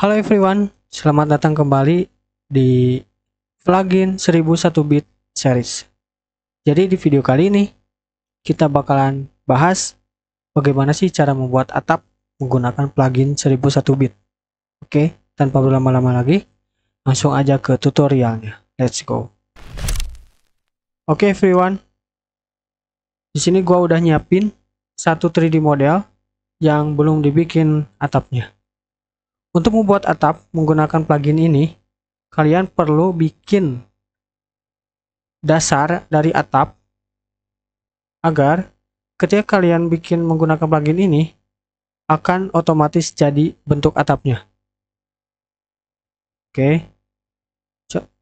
Halo everyone, selamat datang kembali di plugin 1001 bit series. Jadi di video kali ini kita bakalan bahas bagaimana sih cara membuat atap menggunakan plugin 1001 bit. Oke, tanpa berlama-lama lagi, langsung aja ke tutorialnya. Let's go. Oke everyone, di sini gua udah nyiapin satu 3D model yang belum dibikin atapnya. Untuk membuat atap menggunakan plugin ini, kalian perlu bikin dasar dari atap agar ketika kalian bikin menggunakan plugin ini akan otomatis jadi bentuk atapnya. Oke.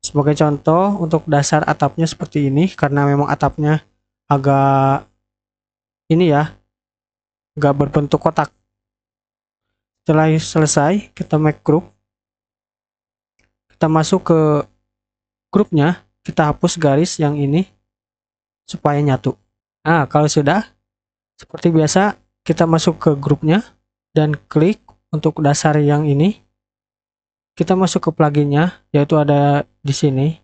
Sebagai contoh untuk dasar atapnya seperti ini karena memang atapnya agak ini ya, agak berbentuk kotak setelah selesai kita make group kita masuk ke grupnya kita hapus garis yang ini supaya nyatu nah kalau sudah seperti biasa kita masuk ke grupnya dan klik untuk dasar yang ini kita masuk ke pluginnya yaitu ada di sini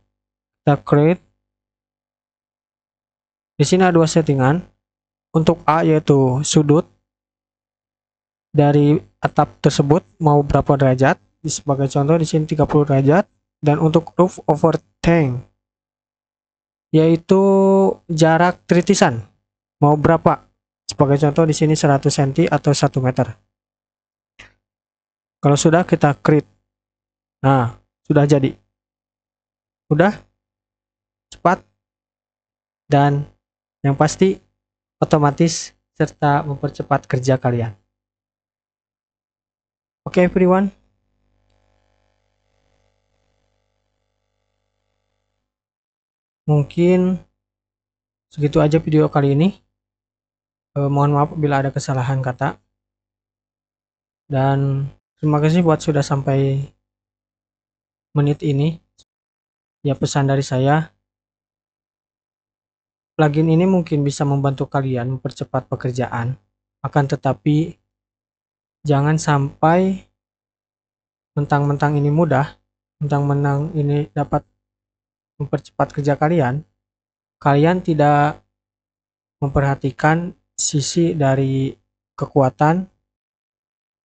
kita create di sini ada dua settingan untuk A yaitu sudut dari atap tersebut mau berapa derajat. Sebagai contoh di sini 30 derajat dan untuk roof over tank yaitu jarak tritisan mau berapa. Sebagai contoh di sini 100 cm atau 1 meter. Kalau sudah kita create. Nah, sudah jadi. Sudah cepat dan yang pasti otomatis serta mempercepat kerja kalian. Okay, everyone. Mungkin segitu aja video kali ini. E, mohon maaf bila ada kesalahan kata. Dan terima kasih buat sudah sampai menit ini. Ya pesan dari saya. Plugin ini mungkin bisa membantu kalian mempercepat pekerjaan. Akan tetapi jangan sampai mentang-mentang ini mudah, mentang-mentang ini dapat mempercepat kerja kalian, kalian tidak memperhatikan sisi dari kekuatan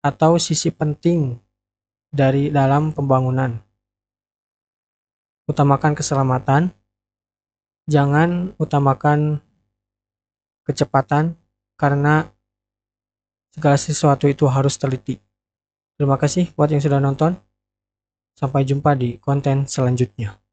atau sisi penting dari dalam pembangunan. Utamakan keselamatan, jangan utamakan kecepatan karena segala sesuatu itu harus teliti. Terima kasih buat yang sudah nonton. Sampai jumpa di konten selanjutnya.